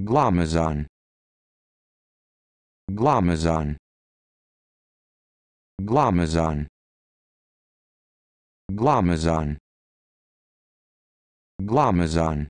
Glamazon. Glamazon. Glamazon. Glamazon. Glamazon.